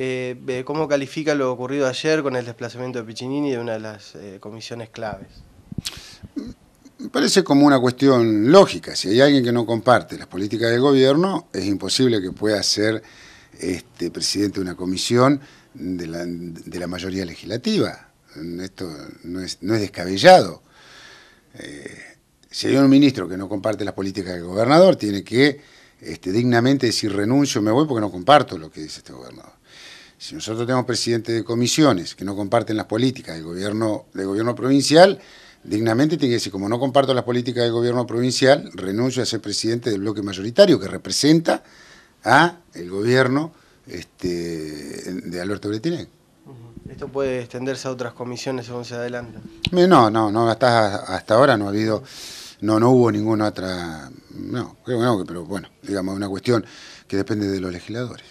Eh, eh, ¿Cómo califica lo ocurrido ayer con el desplazamiento de Piccinini de una de las eh, comisiones claves? Mm, me parece como una cuestión lógica. Si hay alguien que no comparte las políticas del gobierno, es imposible que pueda ser este, presidente de una comisión de la, mayoría legislativa. Esto no es, descabellado. si hay un ministro que no comparte las políticas del gobernador, tiene que este, dignamente decir renuncio, me voy porque no comparto lo que dice este gobernador. Si nosotros tenemos presidentes de comisiones que no comparten las políticas del gobierno, del gobierno provincial, dignamente tiene que decir, como no comparto las políticas del gobierno provincial, renuncio a ser presidente del bloque mayoritario que representa a el gobierno este, de Alberto Bretinec. ¿Esto puede extenderse a otras comisiones según se adelanta? No, no, no, hasta, hasta ahora no ha habido... No, no hubo ninguna otra, no, creo que, pero bueno, digamos, una cuestión que depende de los legisladores.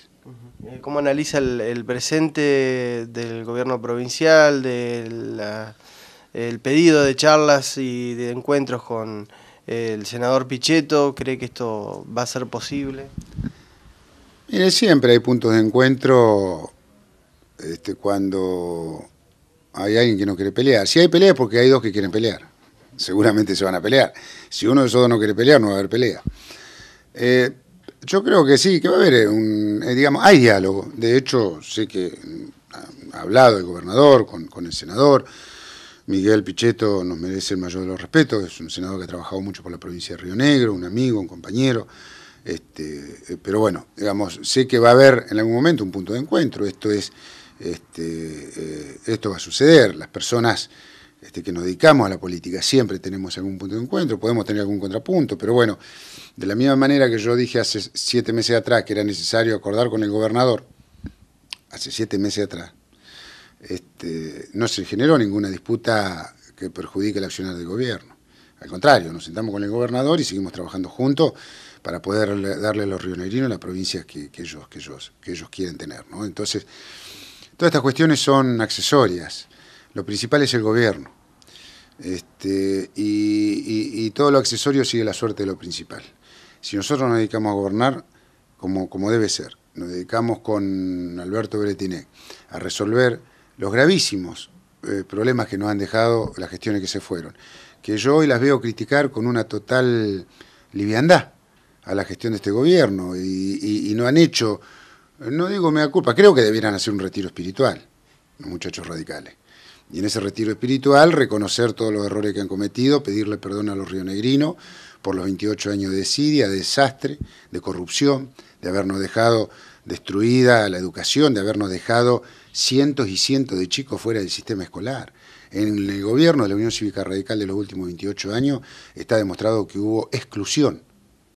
Eh, ¿Cómo analiza el, presente del gobierno provincial, del pedido de charlas y de encuentros con el senador Pichetto? ¿Cree que esto va a ser posible? Mire, siempre hay puntos de encuentro este, cuando hay alguien que no quiere pelear. Si hay pelea es porque hay dos que quieren pelear seguramente se van a pelear. Si uno de esos dos no quiere pelear, no va a haber pelea. Eh, yo creo que sí, que va a haber eh, un, eh, digamos, hay diálogo. De hecho, sé que mm, ha hablado el gobernador con, el senador. Miguel Pichetto nos merece el mayor de los respetos, es un senador que ha trabajado mucho por la provincia de Río Negro, un amigo, un compañero. Este, pero bueno, digamos, sé que va a haber en algún momento un punto de encuentro. Esto es, este, esto va a suceder. Las personas este, que nos dedicamos a la política, siempre tenemos algún punto de encuentro, podemos tener algún contrapunto, pero bueno, de la misma manera que yo dije hace siete meses atrás que era necesario acordar con el gobernador, hace siete meses atrás, este, no se generó ninguna disputa que perjudique la accionar del gobierno. Al contrario, nos sentamos con el gobernador y seguimos trabajando juntos para poder darle a los rionerinos las provincias que, ellos, que, ellos, que ellos quieren tener. Entonces, todas estas cuestiones son accesorias. Lo principal es el gobierno. Este, y, todo lo accesorio sigue la suerte de lo principal. Si nosotros nos dedicamos a gobernar como, debe ser, nos dedicamos con Alberto Bretiné a resolver los gravísimos eh, problemas que nos han dejado las gestiones que se fueron, que yo hoy las veo criticar con una total liviandad a la gestión de este gobierno y, no han hecho, no digo mea culpa, creo que debieran hacer un retiro espiritual, los muchachos radicales. Y en ese retiro espiritual, reconocer todos los errores que han cometido, pedirle perdón a los rionegrinos por los 28 años de desidia, de desastre, de corrupción, de habernos dejado destruida la educación, de habernos dejado cientos y cientos de chicos fuera del sistema escolar. En el gobierno de la Unión Cívica Radical de los últimos 28 años está demostrado que hubo exclusión